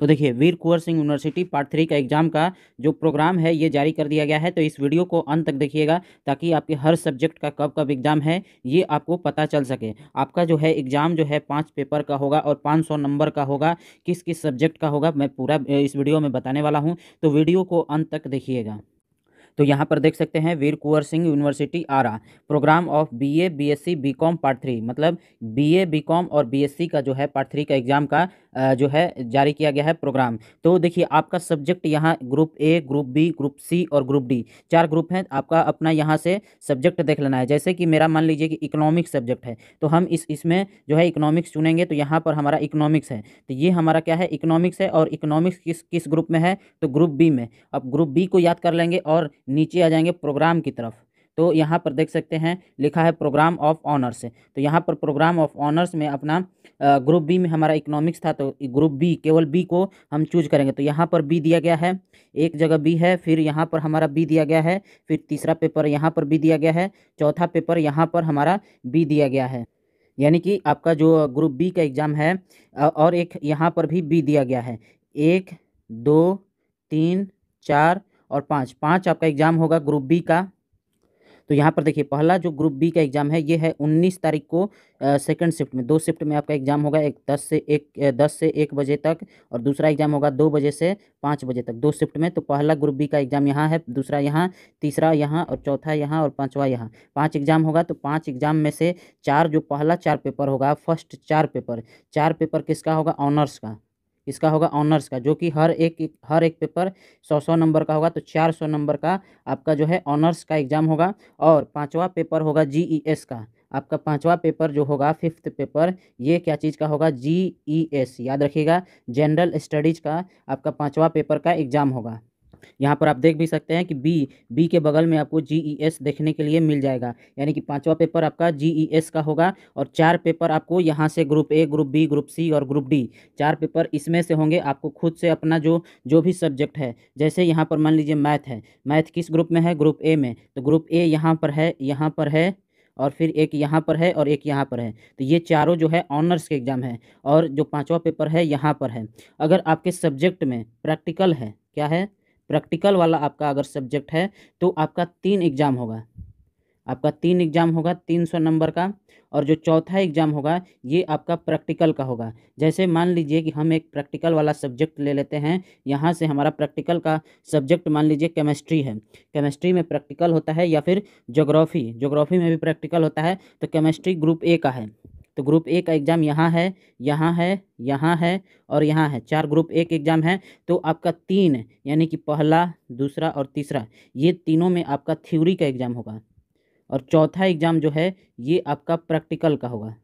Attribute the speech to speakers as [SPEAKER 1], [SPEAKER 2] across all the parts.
[SPEAKER 1] तो देखिए Veer Kunwar Singh university part three का एग्जाम का जो प्रोग्राम है ये जारी कर दिया गया है तो इस वीडियो को अंत तक देखिएगा ताकि आपके हर सब्जेक्ट का कब कब एग्जाम है ये आपको पता चल सके आपका जो है एग्जाम जो है पाँच पेपर का होगा और पाँच सौ नंबर का होगा किस किस सब्जेक्ट का होगा मैं पूरा इस वीडियो में बताने वाला हूँ तो वीडियो को अंत तक देखिएगा तो यहाँ पर देख सकते हैं Veer Kunwar Singh university Ara programme of B A B S C B com part three मतलब बी ए बी कॉम और बी एस सी का जो है पार्ट थ्री का एग्ज़ाम का जो है जारी किया गया है प्रोग्राम तो देखिए आपका सब्जेक्ट यहाँ group A group B group C और ग्रुप डी चार ग्रुप हैं आपका अपना यहाँ से सब्जेक्ट देख लेना है जैसे कि मेरा मान लीजिए कि इकोनॉमिक सब्जेक्ट है तो हम इस इसमें जो है इकोनॉमिक्स चुनेंगे तो यहाँ पर हमारा इकोनॉमिक्स है तो ये हमारा क्या है इकोनॉमिक्स है और इकोनॉमिक्स किस किस ग्रुप में है तो ग्रुप बी में अब ग्रुप बी को याद कर लेंगे और नीचे आ जाएंगे प्रोग्राम की तरफ तो यहाँ पर देख सकते हैं लिखा है प्रोग्राम ऑफ ऑनर्स तो यहाँ पर प्रोग्राम ऑफ ऑनर्स में अपना ग्रुप बी में हमारा इकोनॉमिक्स था तो ग्रुप बी केवल बी को हम चूज करेंगे तो यहाँ पर बी दिया गया है एक जगह बी है फिर यहाँ पर हमारा बी दिया गया है फिर तीसरा पेपर यहाँ पर बी दिया गया है चौथा पेपर यहाँ पर हमारा बी दिया गया है यानी कि आपका जो ग्रुप बी का एग्ज़ाम है और एक यहाँ पर भी बी दिया गया है एक दो तीन चार और पाँच पाँच आपका एग्ज़ाम होगा ग्रुप बी का तो यहाँ पर देखिए पहला जो ग्रुप बी का एग्ज़ाम है ये है उन्नीस तारीख को सेकंड शिफ्ट में दो शिफ्ट में आपका एग्ज़ाम होगा एक दस से एक दस से एक बजे तक और दूसरा एग्ज़ाम होगा दो बजे से पाँच बजे तक दो शिफ्ट में तो पहला ग्रुप बी का एग्ज़ाम यहाँ है दूसरा यहाँ तीसरा यहाँ और चौथा यहाँ और पाँचवा यहाँ पाँच एग्ज़ाम होगा तो पाँच एग्ज़ाम में से चार जो पहला चार पेपर होगा फर्स्ट चार पेपर चार पेपर किसका होगा ऑनर्स का किसका होगा ऑनर्स का जो कि हर एक हर एक पेपर सौ सौ नंबर का होगा तो चार सौ नंबर का आपका जो है ऑनर्स का एग्जाम होगा और पाँचवा पेपर होगा जी e का आपका पांचवा पेपर जो होगा फिफ्थ पेपर ये क्या चीज़ का होगा जी ई एस याद रखिएगा जनरल स्टडीज़ का आपका पांचवा पेपर का एग्ज़ाम होगा यहाँ पर आप देख भी सकते हैं कि बी बी के बगल में आपको जी ई एस देखने के लिए मिल जाएगा यानी कि पाँचवा पेपर आपका जी ई एस का होगा और चार पेपर आपको यहाँ से group A group B group C और ग्रुप डी चार पेपर इसमें से होंगे आपको खुद से अपना जो जो भी सब्जेक्ट है जैसे यहाँ पर मान लीजिए मैथ है मैथ किस ग्रुप में है ग्रुप ए में तो ग्रुप ए यहाँ पर है यहाँ पर है और फिर एक यहाँ पर है और एक यहाँ पर है तो ये चारों जो है ऑनर्स के एग्ज़ाम है और जो पाँचवा पेपर है यहाँ पर है अगर आपके सब्जेक्ट में प्रैक्टिकल है क्या है प्रैक्टिकल वाला आपका अगर सब्जेक्ट है तो आपका तीन एग्ज़ाम होगा आपका तीन एग्ज़ाम होगा तीन सौ नंबर का और जो चौथा एग्ज़ाम होगा ये आपका प्रैक्टिकल का होगा जैसे मान लीजिए कि हम एक प्रैक्टिकल वाला सब्जेक्ट ले लेते हैं यहाँ से हमारा प्रैक्टिकल का सब्जेक्ट मान लीजिए केमिस्ट्री है केमिस्ट्री में प्रैक्टिकल होता है या फिर जोग्राफ़ी जोग्राफ़ी में भी प्रैक्टिकल होता है तो केमिस्ट्री ग्रुप ए का है तो ग्रुप ए का एग्ज़ाम यहाँ है यहाँ है यहाँ है और यहाँ है चार ग्रुप ए के एग्ज़ाम है तो आपका तीन यानी कि पहला दूसरा और तीसरा ये तीनों में आपका थ्योरी का एग्ज़ाम होगा और चौथा एग्ज़ाम जो है ये आपका प्रैक्टिकल का होगा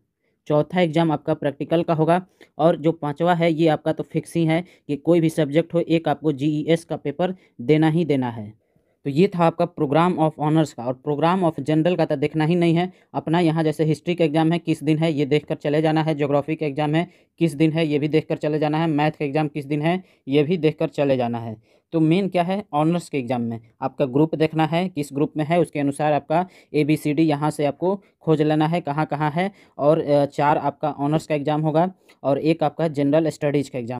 [SPEAKER 1] चौथा एग्जाम आपका प्रैक्टिकल का होगा और जो पांचवा है ये आपका तो फिक्स ही है कि कोई भी सब्जेक्ट हो एक आपको जीईएस e का पेपर देना ही देना है तो ये था आपका प्रोग्राम ऑफ ऑनर्स का और प्रोग्राम ऑफ जनरल का तो देखना ही नहीं है अपना यहाँ जैसे हिस्ट्री का एग्जाम है किस दिन है ये देखकर चले जाना है जोग्राफी का एग्जाम है किस दिन है ये भी देखकर चले जाना है मैथ का एग्जाम किस दिन है ये भी देखकर चले जाना है तो मेन क्या है ऑनर्स के एग्जाम में आपका ग्रुप देखना है किस ग्रुप में है उसके अनुसार आपका ए बी सी डी यहाँ से आपको खोज लेना है कहाँ कहाँ है और चार आपका ऑनर्स का एग्ज़ाम होगा और एक आपका जनरल स्टडीज़ का एग्ज़ाम